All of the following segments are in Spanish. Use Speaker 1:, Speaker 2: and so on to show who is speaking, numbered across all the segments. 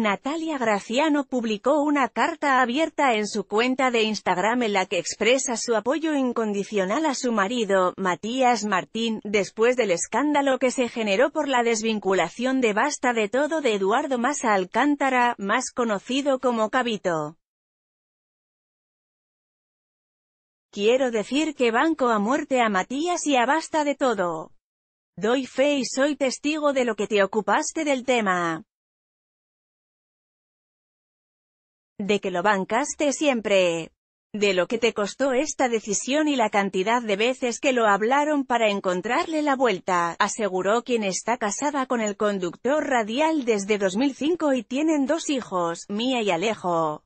Speaker 1: Natalia Graciano publicó una carta abierta en su cuenta de Instagram en la que expresa su apoyo incondicional a su marido, Matías Martín, después del escándalo que se generó por la desvinculación de Basta de Todo de Eduardo Massa Alcántara, más conocido como Cabito. Quiero decir que banco a muerte a Matías y a Basta de Todo. Doy fe y soy testigo de lo que te ocupaste del tema. de que lo bancaste siempre. De lo que te costó esta decisión y la cantidad de veces que lo hablaron para encontrarle la vuelta, aseguró quien está casada con el conductor radial desde 2005 y tienen dos hijos, Mía y Alejo.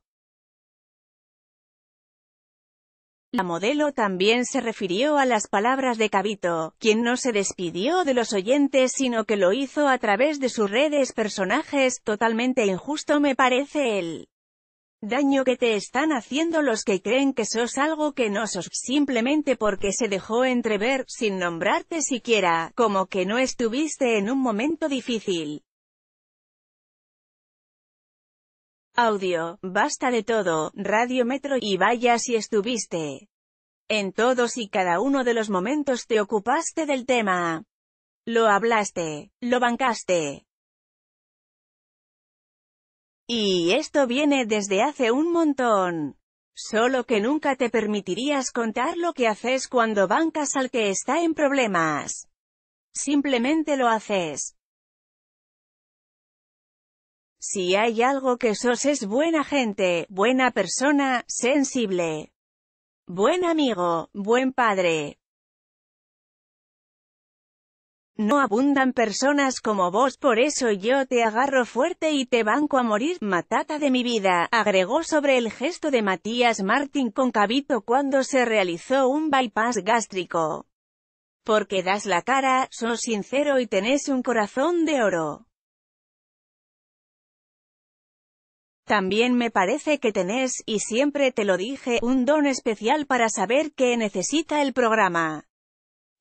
Speaker 1: La modelo también se refirió a las palabras de Cabito, quien no se despidió de los oyentes sino que lo hizo a través de sus redes personajes, totalmente injusto me parece él daño que te están haciendo los que creen que sos algo que no sos, simplemente porque se dejó entrever, sin nombrarte siquiera, como que no estuviste en un momento difícil. Audio, basta de todo, Radio Metro, y vaya si estuviste. En todos y cada uno de los momentos te ocupaste del tema. Lo hablaste, lo bancaste, y esto viene desde hace un montón. Solo que nunca te permitirías contar lo que haces cuando bancas al que está en problemas. Simplemente lo haces. Si hay algo que sos es buena gente, buena persona, sensible. Buen amigo, buen padre, no abundan personas como vos, por eso yo te agarro fuerte y te banco a morir, matata de mi vida, agregó sobre el gesto de Matías Martín con Cabito cuando se realizó un bypass gástrico. Porque das la cara, sos sincero y tenés un corazón de oro. También me parece que tenés, y siempre te lo dije, un don especial para saber que necesita el programa.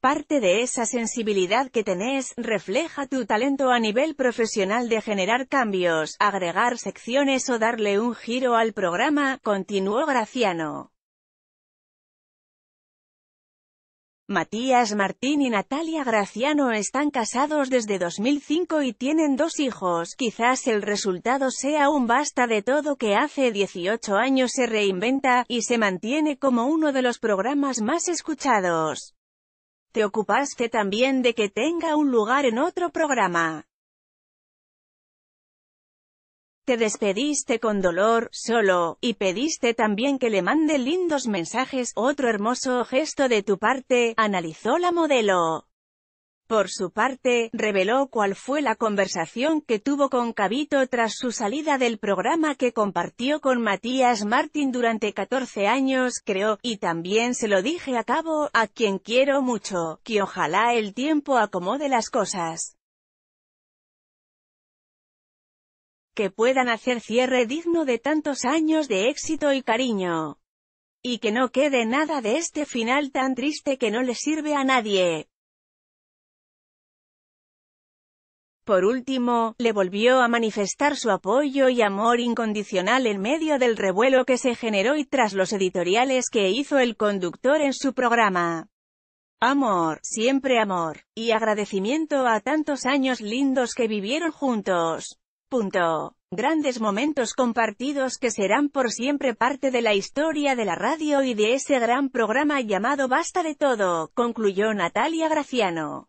Speaker 1: Parte de esa sensibilidad que tenés, refleja tu talento a nivel profesional de generar cambios, agregar secciones o darle un giro al programa, continuó Graciano. Matías Martín y Natalia Graciano están casados desde 2005 y tienen dos hijos. Quizás el resultado sea un basta de todo que hace 18 años se reinventa, y se mantiene como uno de los programas más escuchados te ocupaste también de que tenga un lugar en otro programa. Te despediste con dolor, solo, y pediste también que le mande lindos mensajes, otro hermoso gesto de tu parte, analizó la modelo. Por su parte, reveló cuál fue la conversación que tuvo con Cabito tras su salida del programa que compartió con Matías Martín durante 14 años, Creo y también se lo dije a cabo, a quien quiero mucho, que ojalá el tiempo acomode las cosas. Que puedan hacer cierre digno de tantos años de éxito y cariño. Y que no quede nada de este final tan triste que no le sirve a nadie. Por último, le volvió a manifestar su apoyo y amor incondicional en medio del revuelo que se generó y tras los editoriales que hizo el conductor en su programa. Amor, siempre amor, y agradecimiento a tantos años lindos que vivieron juntos. Punto. Grandes momentos compartidos que serán por siempre parte de la historia de la radio y de ese gran programa llamado Basta de Todo, concluyó Natalia Graciano.